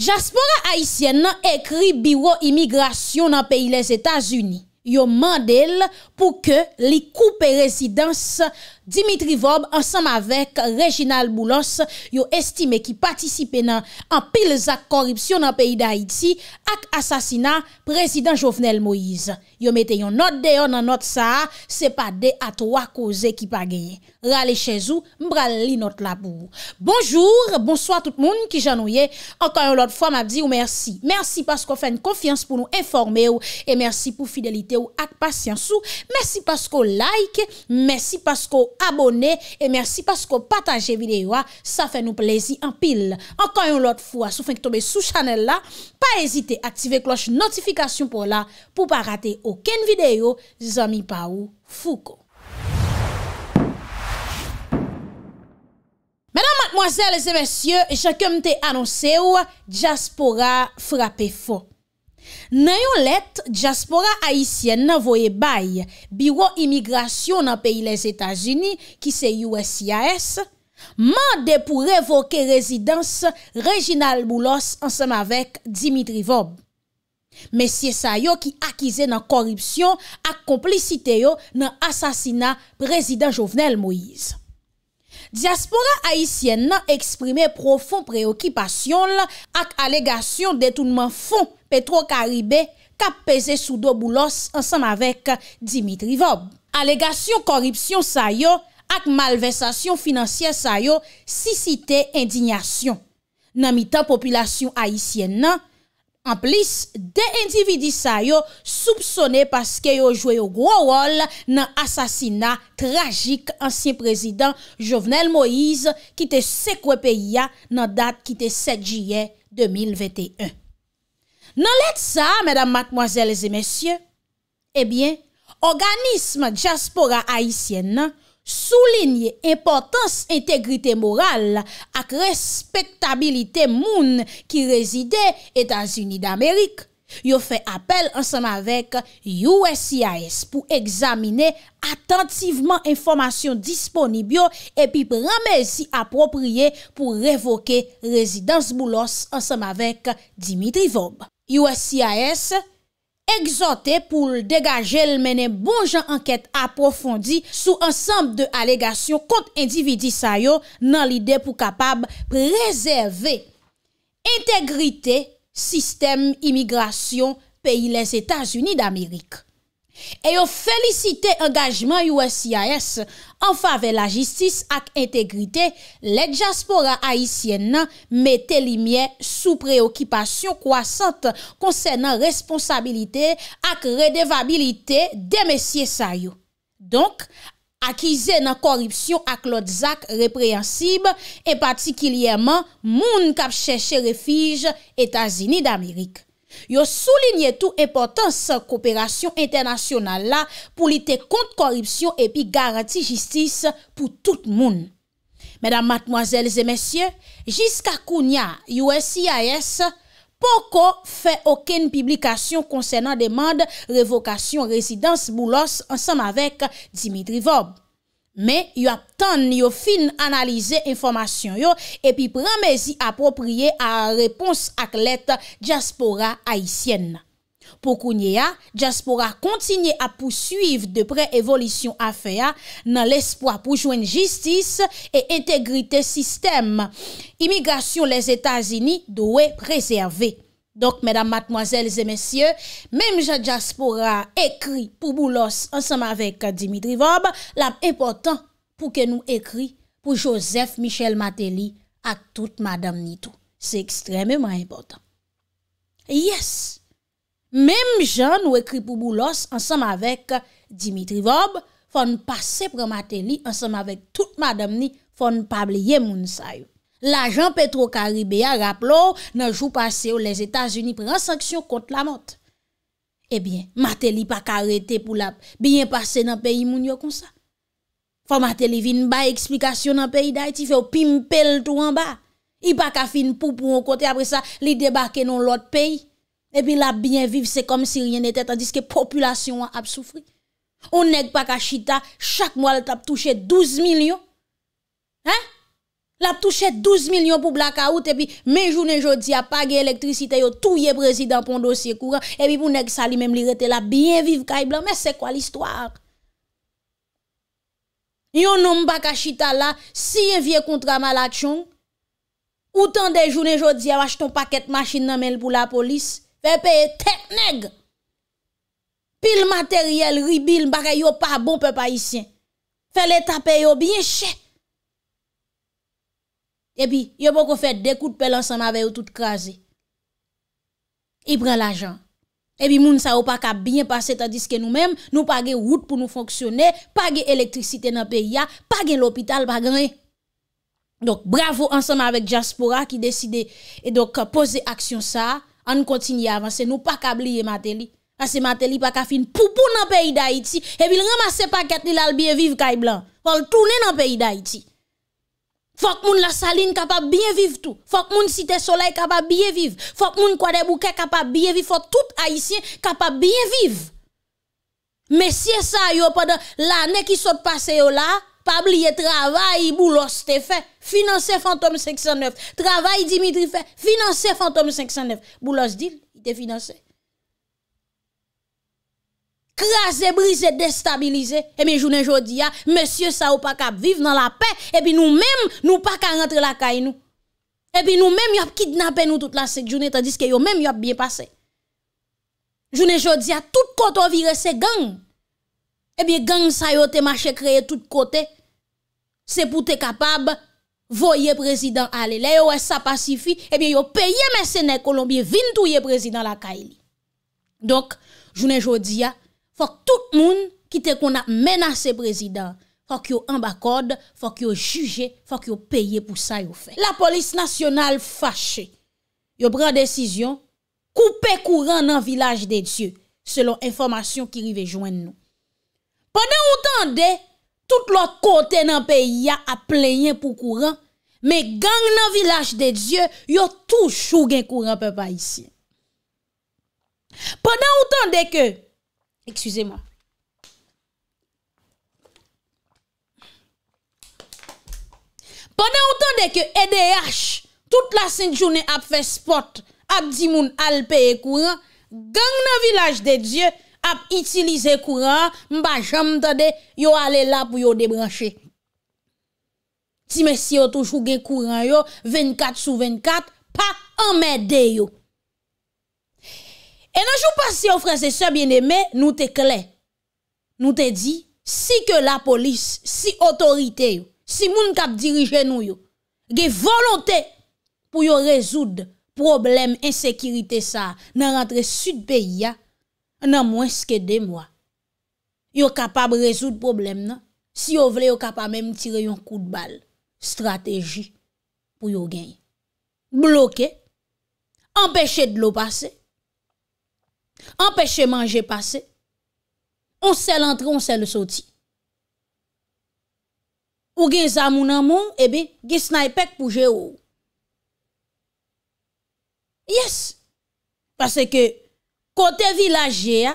Jaspora Aisyen nan ekri biro imigrasyon nan peyi les Etats-Unis. Yo mandel pou ke li koupe rezidans nan peyi les Etats-Unis. Dimitri Vob, ansam avek Reginald Moulos, yo estime ki patisipe nan anpil zak koripsyon nan peyi da Haiti ak asasina prezident Jovenel Moïse. Yo meten yon not deyon nan not sa, se pa de atwa koze ki pageye. Rale chezou, mbrale li not labou. Bonjour, bonsoir tout moun ki janouye. Ankan yon lot fwa mabdi ou mersi. Mersi pasko fèn konfians pou nou informe ou, e mersi pou fidelite ou ak pasyansou. Mersi pasko like, mersi pasko like. abone e mersi pasko pataje videyo sa fe nou plezi an pil. Ankan yon lot fwa soufen ki tobe sou chanel la, pa ezite aktive kloche notifikasyon pou la pou pa rate oken videyo zami pa ou fuko. Menan matmoazel e zemensye, e jakem te anonse ou, jaspora frape fwa. Nan yon let, Diaspora Haitienne nan voye baye biro imigrasyon nan peyi les Etats-Unis ki se USIAS, man de pou revoke rezidans Reginald Moulos ansen avèk Dimitri Vaub. Mesye sa yo ki akize nan koripsyon ak komplicite yo nan asasina prezident Jovenel Moïse. Diaspora Haitienne nan eksprime profon preokipasyon ak alegasyon detounman fon Petro Karibè kap pese sou do boulos ansan avèk Dimitri Vob. Alegasyon koripsyon sayo ak malvesasyon finansyen sayo sisite indignasyon nan mitan populasyon haisyen nan. An plis, de individi sayo soupsone paske yo jwe yo gwo wol nan asasina trajik ansyen prezident Jovenel Moïse ki te sekwe peya nan dat ki te 7 jiyen 2021. Nan let sa, mèdam matmoazèles et mèsyè, ebyen, eh organisme Djaspora Haitienne souline importans integrité morale ak respektabilité moun ki rezide Etats-Unis d'Amérique, yo fè apel ansèm avèk USCIS pou examine attentiveman informasyon disponibyo epi pramèzi aproprye pou revoke rezidans moulos ansèm avèk Dimitri Vob. USCIS exote pou degaje l menen bonjan anket aprofondi sou ansamb de alegasyon kont individi sayo nan lide pou kapab prezerve integrite sistem imigrasyon peyi les Etats-Unis d'Amerik. Eyo felicite engajman USIAS an fave la jistis ak entegrite le diaspora haisyen nan mette li mye sou preokipasyon kwasante konsen nan responsabilite ak redevabilite de mesye sayo. Donk akize nan koripsyon ak lot zak reprensib e patikilyeman moun kap cheche refij etazini d'Amerik. Yo souline tou importans sa kooperasyon internasyonal la pou li te kont koripsyon epi garanti jistis pou tout moun. Mèdam matmoazèl zè mèsyè, jiska kounya USCIS, poko fè okèn publikasyon konsènan demande revokasyon rezidans moulos ansam avèk Dimitri Vaub. Men, yo aptan yo fin analize informasyon yo epi pramezi apopriye a repons ak let Diaspora Haitienne. Po kounye a, Diaspora kontinye a pousuiv depre evolisyon afe a nan lespwa pou jwen jistis e integrite sistem. Immigasyon les Etats-Unis doue prezerve. Donk, mèdam, matmoazèl, zè mèsyè, mèm jadjaspora ekri pou boulos ansem avèk Dimitri Vob, lam important pou ke nou ekri pou Joseph Michel Matéli ak tout madame ni tou. Se ekstremèman important. Yes, mèm jan nou ekri pou boulos ansem avèk Dimitri Vob, fon pase pou Matéli ansem avèk tout madame ni fon pableye moun sayo. La jan petro karibè a rap lo, nan jou pase ou les Etats-Unis pren sanksyon kont la mot. Ebyen, eh Martelly pa karete pou la byen pase nan peyi moun yo konsa. Fa Martelly vin ba eksplikasyon nan peyi daye, ti fe ou pim pel tou an ba. I pa ka fin pou pou an kote, apre sa li debake non lot peyi. Ebyen eh la byen vive se kom si ryen ete, tandiske populasyon an ap soufri. Ou neg pa ka chita, chak mwal tap touche 12 milyon. Ha? la touche 12 milyon pou blakaout, epi menjounen jodi apage elektrisite yo, touye prezident pon dosye kouran, epi pou neg sali menm li rete la, bien vive kay blan, men se kwa l'histoire? Yo noumba kachita la, siye vie kontra malachon, outan de jounen jodi, apache ton paket masjid nan menl pou la polis, fe peye tek neg! Pil materyel, ribil, baka yo pa bon pe pa isyen, fe le tape yo bien chek, epi yo pou kou fèd dekout pèl ansan avè yo tout krasè. I pren l'ajan. Epi moun sa ou pa ka bine pasè, tandis ke nou mèm, nou pa gen route pou nou fonksyonè, pa gen elektrisite nan peya, pa gen l'opital pa gen e. Dok bravo ansan avèk Jaspora ki deside, e dok pose aksyon sa, an kontinye avansè, nou pa ka bliye matè li. Asè matè li pa ka fin pou pou nan peyi da iti, epi l remase paket li lal biye vive kay blan, fol toune nan peyi da iti. Faut que moun la saline capable bien vivre tout. Faut que si cité soleil capable bien vivre. Faut que moun quoi des bouquets capable bien vivre. Faut tout haïtien capable bien vivre. Mais si ça yo pendant l'année qui saute passé yo là, pas oublier travail boulot c'était fait. Financer fantôme 509. Travail Dimitri fait. Financer fantôme 509. boulot dit, il était financé craser, briser, déstabiliser. Et eh bien, journée aujourd'hui, monsieur, ça ou pas qu'à vivre dans la paix. Et eh bien, nous-mêmes, nous pas qu'à rentrer la caille, nous. Et eh puis, nous-mêmes, y a kidnappé nous toute la journée, tandis que eux même y a bien passé. Journée aujourd'hui, tout côté viré, c'est gang. Et bien, gang, ça yote été marché créé tout côté. C'est pour te capable voyez président aller là ouais ça pacifie. Et eh bien yo payé mercenaires colombiens vinn touyer président la Kaili donc journée jodia fòk tout moun ki te kon ap menase prezidant, fòk yo ambakode, fòk yo juje, fòk yo peye pou sa yo fè. La polis nasyonal fache, yo bran desisyon, koupe kouran nan vilaj de Diyo, selon informasyon ki rive jwen nou. Pendan ou tande, tout lòk kote nan peyi ya apleyen pou kouran, me gang nan vilaj de Diyo, yo tou chou gen kouran pe pa yisi. Pendan ou tande ke, Pendant ou tan de ke EDH, tout la sènte jounè ap fè spot, ap di moun alpèye kouran, gang nan vilaj de Dje, ap itilize kouran, mba jam ta de, yo ale la pou yo debrache. Ti mè si yo toujouge kouran yo, 24 sou 24, pa amède yo. E nan chou pas si yo franse sebyen eme, nou te kle. Nou te di, si ke la polis, si otorite yo, si moun kap dirije nou yo, ge volante pou yo rezoud problem, insekirite sa, nan rentre sud pe ya, nan mwen ske de mwa. Yo kapab rezoud problem nan. Si yo vle yo kapab menm tire yon kou de bal, strategi pou yo genye. Bloke, empeshe de lo pase. empèche manje pase, on se l'entre, on se l'soti. Ou gen zamounan moun, ebe, eh gen snay pek pou jè ou. Yes! Pase ke, kote vilaje ya,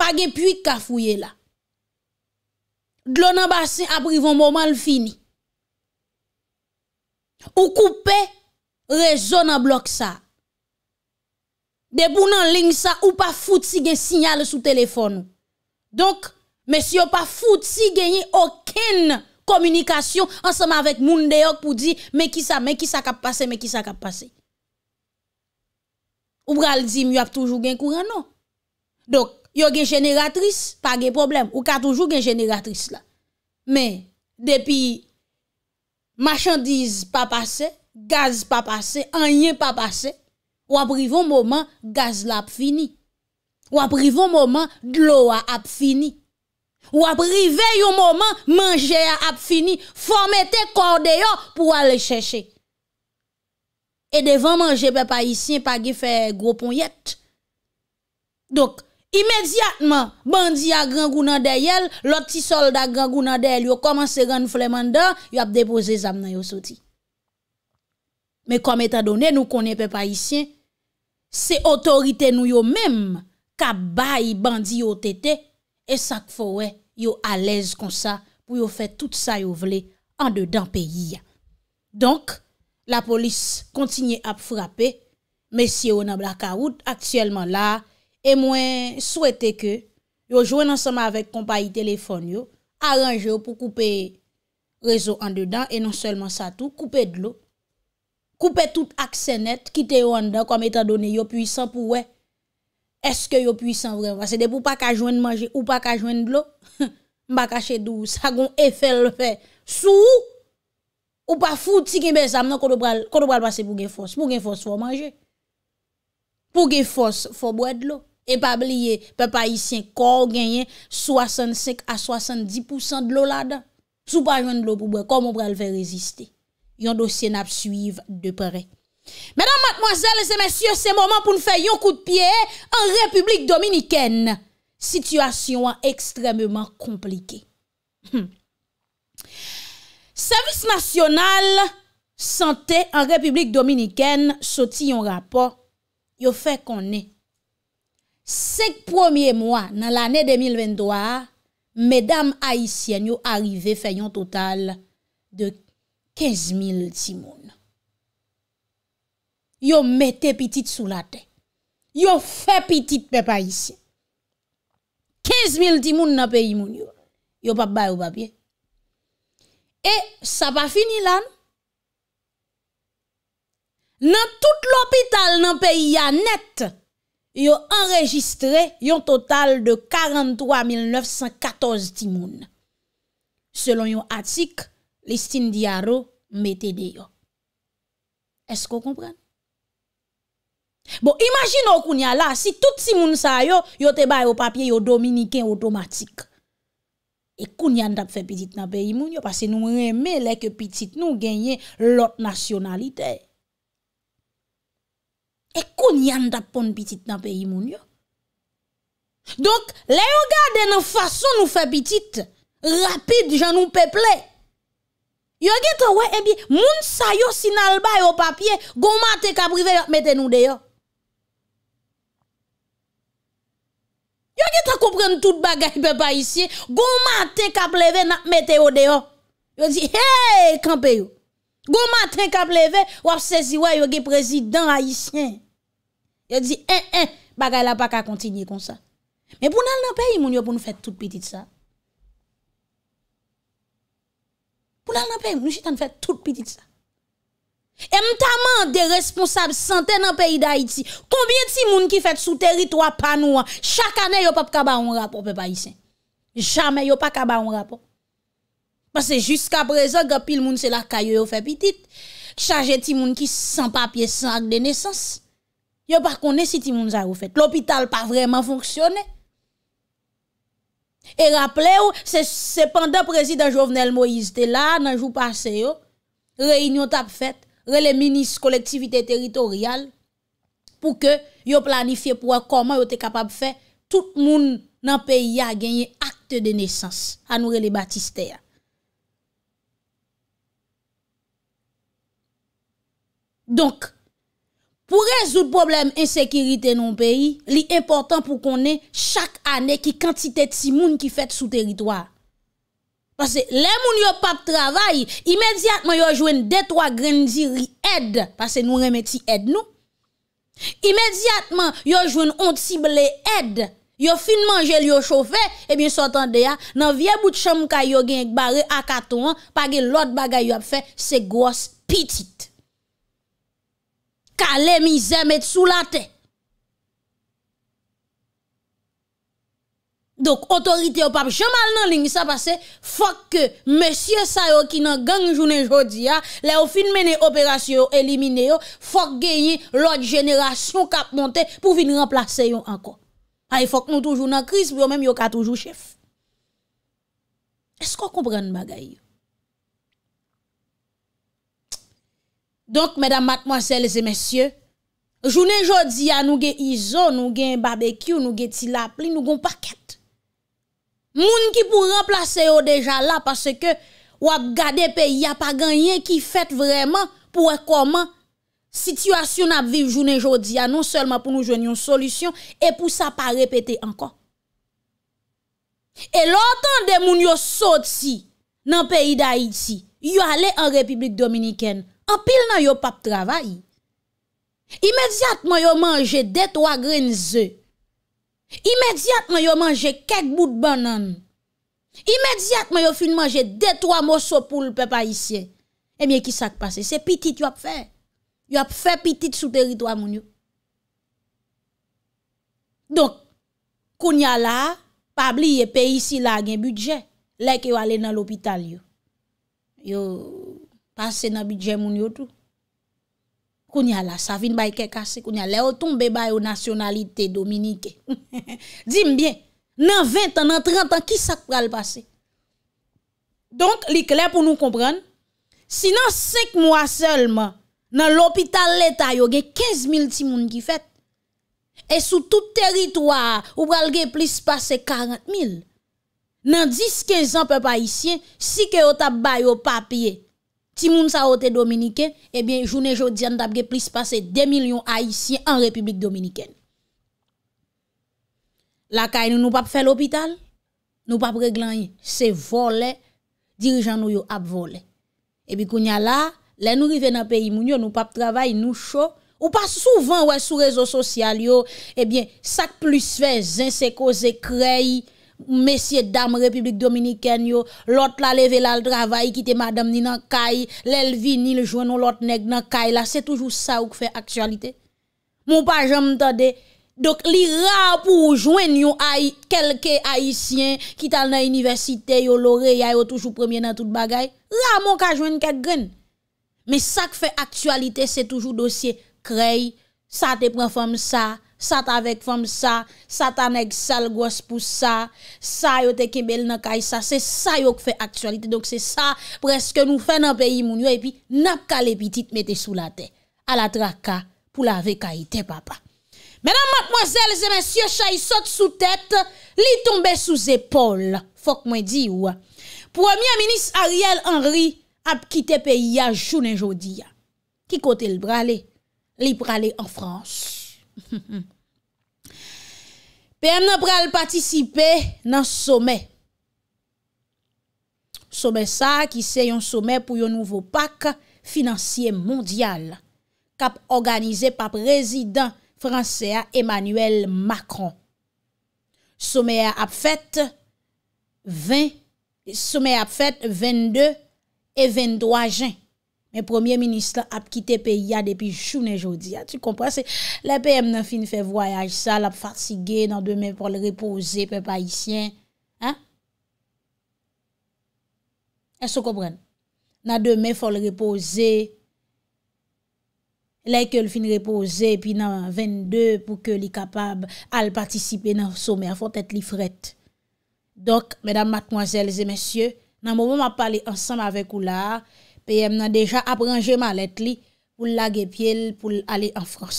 pa gen pui kafouye la. Dlonan basen apri von mouman l'fini. Ou koupe rezonan blok sa. De pou nan ling sa, ou pa fouti gen sinyal sou telefon nou. Donk, men si yo pa fouti genye oken komunikasyon ansama vek moun deyok pou di, men ki sa, men ki sa kap pase, men ki sa kap pase. Ou bral di, mi ap toujou gen kouran nou. Donk, yo gen jeneratris, pa gen problem, ou ka toujou gen jeneratris la. Men, depi, machandiz pa pase, gaz pa pase, anyen pa pase, Ou ap rive yon mouman gaz la ap fini. Ou ap rive yon mouman dlo a ap fini. Ou ap rive yon mouman manje a ap fini. Fomete korde yo pou alè chèche. E devan manje pe paissien pa ge fè gropon yet. Dok, imediatman, bandi a gran gounan deyel, loti solda a gran gounan deyel yo komanse gan flèman da, yo ap depose zam nan yo soti. Me kom etadone nou konen pe paissien, Se otorite nou yo mem, kabay bandi yo tete, e sak fowe yo alez kon sa pou yo fè tout sa yo vle an de dan peyi. Donk, la polis kontinye ap frape, mesye yo nan blaka wout, aktiyelman la, e mwen souwete ke yo jwen ansama avèk kompa yi telefon yo, aranje yo pou koupe rezo an de dan, e non selman sa tou, koupe dlo, koupe tout akse net, kite yon dan, kom etan donen, yo puisan pou we, eske yo puisan vreman, se de pou pa kajwen manje, ou pa kajwen blo, mba kache dou, sa gon efe lwe, sou, ou pa foute, si gen bezam, nan koto pral, koto pral pase pou gen fos, pou gen fos fwa manje, pou gen fos, fwa bwed lo, e pa bliye, pe pa isyen, kor genyen, 65 a 70% dlo la dan, sou pa jwen blo pou bre, kom ou pral fwe reziste, yon dosyen ap suiv depre. Mèdam matmoazèl, se mèsyè, se mèsyè, se mòman pou n'fè yon kout piè, an republik dominikèn, sityasyon an ekstremèman komplike. Hmm. Servis nasyonal, santè, an republik dominikèn, soti yon rapò, yon fè konè. Sek pwòmiè mò, nan l'anè 2020, mèdam haïsyen, yon arrivè fè yon total de kout piè. 15000 timoun. Yo mette pitit sou la dek. Yo fe pitit pepa isi. 15000 timoun nan peyi moun yo. Yo papay ou papye. E sa pa fini lan. Nan tout l'hapital nan peyi ya net. Yo enregistre yon total de 43.914 timoun. Selon yon atik, listin di haro. Metede yo Esko kompren? Bon, imagino kounya la Si tout si moun sa yo Yo te baye o papye yo dominiken otomatik E kounyan dap fe pitit na peyi moun yo Pase nou reme leke pitit Nou genye lot nasyonalite E kounyan dap pon pitit na peyi moun yo Donk, le yo gade nan fason nou fe pitit Rapide jan nou pepley Yo ge ta we ebi, moun sa yo sin albay o papye, goma te ka prive, mette nou deyo. Yo ge ta kompren tout bagay pe pa isye, goma te ka pleve, mette nou deyo. Yo di, hey, kampe yo. Goma te ka pleve, wap sezi we yo ge prezidant a isye. Yo di, en, eh, en, eh, bagay la pa ka kontinye kon sa. Me pou nan nan pe, yon yo pou nou fet tout petit sa. Ou nan anpev, nou jitan fè tout pitit sa. E mtaman de responsab senten anpevi da iti, konbye ti moun ki fèt sou teritwa panouan, chak anè yo pa pkaba an rapor pe pa isen. Jamè yo pa kaba an rapor. Pase jusqu aprezen gapil moun se la kaya yo fè pitit, chaje ti moun ki san papye san ak de nesans, yo pa kone si ti moun za rou fèt. L'opital pa vreman fonksyonè. E rappele ou se sepanda prezident Jovenel Moïse te la nan jou pase yo, rey inyon tap fet, rey le minis kolektivite teritorial pou ke yo planifiye pou a koman yo te kapab fe, tout moun nan peyi a genye akte de nesans anou rey le batiste ya. Donk. pou rezout problem insekirite non peyi, li important pou konen chak ane ki kantite ti moun ki fet sou teritoar. Pase, le moun yo pa trabay, imediatman yo jwen detwa grenziri ed, pase nou remeti ed nou, imediatman yo jwen ontible ed, yo fin manje li yo chofe, e bin sotan deya nan vie bout chanm ka yo genk bare akaton, page lot bagay yo ap fe, se gos pitit. ka le mi zem et sou la te. Dok, otorite yo pape, jamal nan lingi sa pase, fok ke, mesye sa yo ki nan gang jounen jodi ya, le yo fin mene operasyon yo elimine yo, fok genye lout jeneration kap monte, pou vin remplase yon anko. Ay e fok nou toujou nan kriz, pou yo menm yo ka toujou chef. Esko kompren bagay yo? Donk, mèdam mat mwansèl zè mèsyè, jounè jòdia nou gen izò, nou gen babèkyou, nou gen tilap li, nou gen pakèt. Moun ki pou remplase yo deja la, pase ke wap gade peyi apaganyen ki fèt vreman pou ekoman situasyon apviv jounè jòdia, non sèlma pou nou jwen yon solisyon, e pou sa pa repete ankon. E lòtan de moun yo sòd si nan peyi da iti, yo ale an Republik Dominikèn, anpil nan yo pap travay. Imediatman yo manje de troa grenze. Imediatman yo manje kek bout banan. Imediatman yo fin manje de troa moso pou l pepa isye. Emyen ki sak pase? Se pitit yo ap fe. Yo ap fe pitit sou teritwa moun yo. Donk, kounya la, pabli ye pe isi la gen budget, leke yo ale nan l opital yo. Yo, Pase nan bidjen moun yotou. Kou nyala, sa vin bay kekase, kou nyala, le otoum be bayo nasyonalite Dominike. Dime bien, nan 20 an, nan 30 an, ki sak pral pase? Donk, li kler pou nou kompran, si nan 5 mwa selman, nan l'opital leta yo, gen 15 mil ti moun ki fet, e sou tout teritwa, ou pral gen plis pase 40 mil, nan 10-15 an pe pa isyen, si ke yo tab bayo papye, Si moun sa ote Dominiken, ebyen jounen jo diyan tabge plis pase 2 milyon haisyen an Republik Dominiken. La kay nou nou pape fe l'opital, nou pape reglan yi, se vole, dirijan nou yo ap vole. Ebyen kounya la, lè nou rive nan peyi moun yo, nou pape travay, nou show, ou pa souvan wè sou rezo sosyal yo, ebyen sak plis fe, zin se koze kreyi. Mesye dam republik dominiken yo, lot la leve la l travay, kite madam ni nan kay, lelvi ni ljwen nou lot neg nan kay la, se toujou sa ou kfe aktualite. Moun pa jom tade, dok li ra pou ou jwen yo kelke haisyen, kital nan universite yo lore, ya yo toujou premye nan tout bagay, ra moun ka jwen ket gen. Me sa kfe aktualite se toujou dosye krey, sa te preform sa. sa ta vek fom sa sa ta neg sal gos pou sa sa yo te kebel nan kay sa se sa yo ke fe aktualite donk se sa prezke nou fe nan peyi moun yo epi nap ka le pitit mette sou la te ala traka pou la vek kay te papa menan matmozel ze monsye chay sot sou tet li tombe sou zepol fok mwen di ou premier minis Ariel Henry ap kite peyi ya jounen jodi ki kote l brale li brale an frans Pèm nan pral patisipe nan somè Somè sa ki se yon somè pou yon nouvo pak financiè mondial Kap organize pa prezident franse a Emmanuel Macron Somè ap fèt 22 et 23 jan Men premier ministran ap kite pe yade epi jounen joudi. A ah, tu komprase? Lèpè m nan fin fè voyaj sa, lèp fatsige nan demè fòl repose pe paisyen. Ha? E so kompran? Nan demè fòl repose, lèkè l fin repose, pi nan 22 pou ke li kapab al patisipe nan soume. A fòl tèt li fret. Dok, menam matmoazèl zè mensyè, nan mou mou m ap pale ansam avèk ou la, PM nan deja apranje malet li pou lage pyele pou l ale an Frans.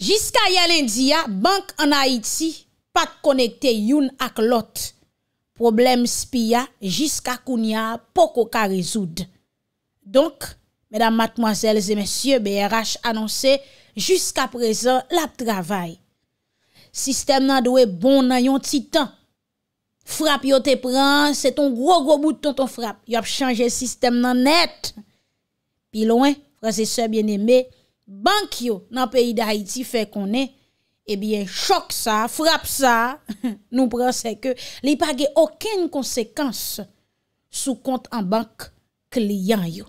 Jiska yalendiya, bank an Haiti pat konekte youn ak lot. Problem spiya jiska kounya poko ka rezoud. Donk, medan matmoazelze monsye BRH anonse jiska prezon la travay. Sistem nan dwe bon nan yon titan. Frap yo te pran, se ton gro gro bouton ton frap, yo ap chanje sistem nan net, pi loin, prase se bien eme, bank yo nan peyi da Haiti fe konen, ebyen chok sa, frap sa, nou pran se ke li page oken konsekans sou kont an bank kliyan yo.